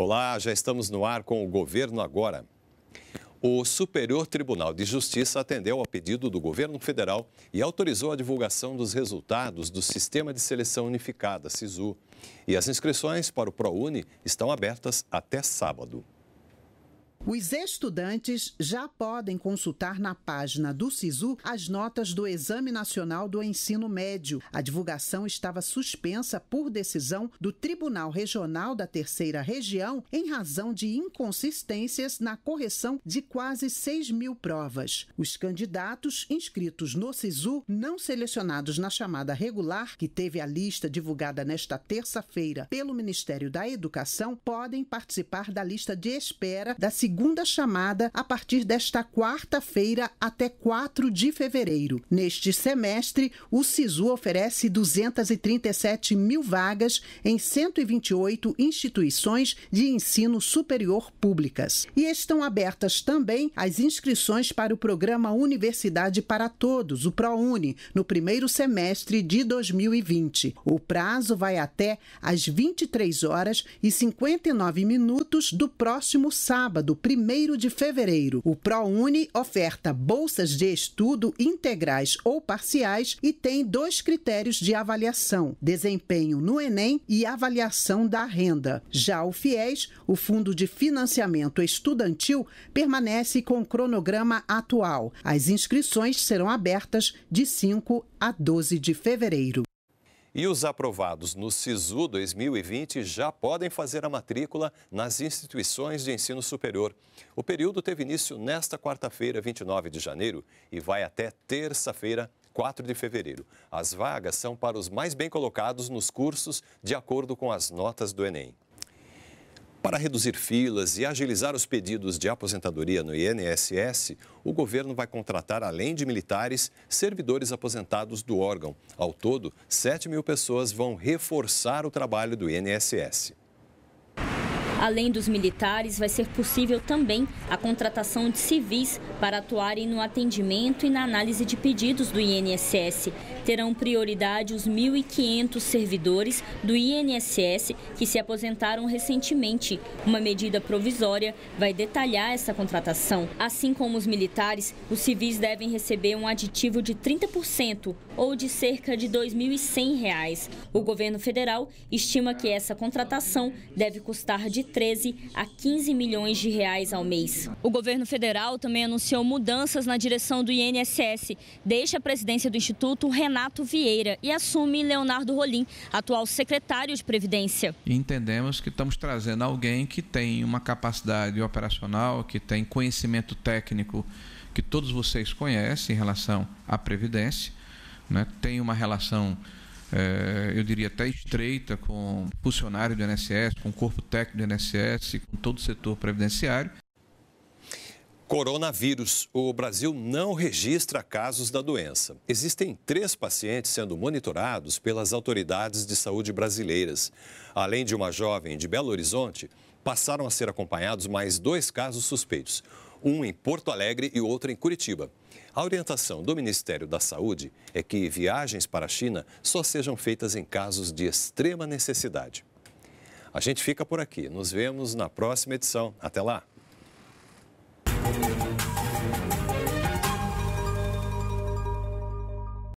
Olá, já estamos no ar com o governo agora. O Superior Tribunal de Justiça atendeu ao pedido do governo federal e autorizou a divulgação dos resultados do Sistema de Seleção Unificada, SISU. E as inscrições para o ProUni estão abertas até sábado. Os estudantes já podem consultar na página do SISU as notas do Exame Nacional do Ensino Médio. A divulgação estava suspensa por decisão do Tribunal Regional da Terceira Região em razão de inconsistências na correção de quase 6 mil provas. Os candidatos inscritos no SISU, não selecionados na chamada regular, que teve a lista divulgada nesta terça-feira pelo Ministério da Educação, podem participar da lista de espera da segunda segunda chamada a partir desta quarta-feira até 4 de fevereiro. Neste semestre, o SISU oferece 237 mil vagas em 128 instituições de ensino superior públicas. E estão abertas também as inscrições para o programa Universidade para Todos, o ProUni, no primeiro semestre de 2020. O prazo vai até às 23 horas e 59 minutos do próximo sábado, 1 de fevereiro. O ProUni oferta bolsas de estudo integrais ou parciais e tem dois critérios de avaliação: desempenho no Enem e avaliação da renda. Já o FIES, o Fundo de Financiamento Estudantil, permanece com o cronograma atual. As inscrições serão abertas de 5 a 12 de fevereiro. E os aprovados no SISU 2020 já podem fazer a matrícula nas instituições de ensino superior. O período teve início nesta quarta-feira, 29 de janeiro, e vai até terça-feira, 4 de fevereiro. As vagas são para os mais bem colocados nos cursos, de acordo com as notas do Enem. Para reduzir filas e agilizar os pedidos de aposentadoria no INSS, o governo vai contratar, além de militares, servidores aposentados do órgão. Ao todo, 7 mil pessoas vão reforçar o trabalho do INSS. Além dos militares, vai ser possível também a contratação de civis para atuarem no atendimento e na análise de pedidos do INSS. Terão prioridade os 1.500 servidores do INSS que se aposentaram recentemente. Uma medida provisória vai detalhar essa contratação. Assim como os militares, os civis devem receber um aditivo de 30% ou de cerca de R$ 2.100. O governo federal estima que essa contratação deve custar de 13 a 15 milhões de reais ao mês. O governo federal também anunciou mudanças na direção do INSS. Deixa a presidência do Instituto Renato Vieira e assume Leonardo Rolim, atual secretário de Previdência. Entendemos que estamos trazendo alguém que tem uma capacidade operacional, que tem conhecimento técnico que todos vocês conhecem em relação à Previdência, né? tem uma relação é, eu diria até estreita com funcionário do INSS, com o corpo técnico do INSS, com todo o setor previdenciário. Coronavírus. O Brasil não registra casos da doença. Existem três pacientes sendo monitorados pelas autoridades de saúde brasileiras. Além de uma jovem de Belo Horizonte, passaram a ser acompanhados mais dois casos suspeitos um em Porto Alegre e outro em Curitiba. A orientação do Ministério da Saúde é que viagens para a China só sejam feitas em casos de extrema necessidade. A gente fica por aqui. Nos vemos na próxima edição. Até lá!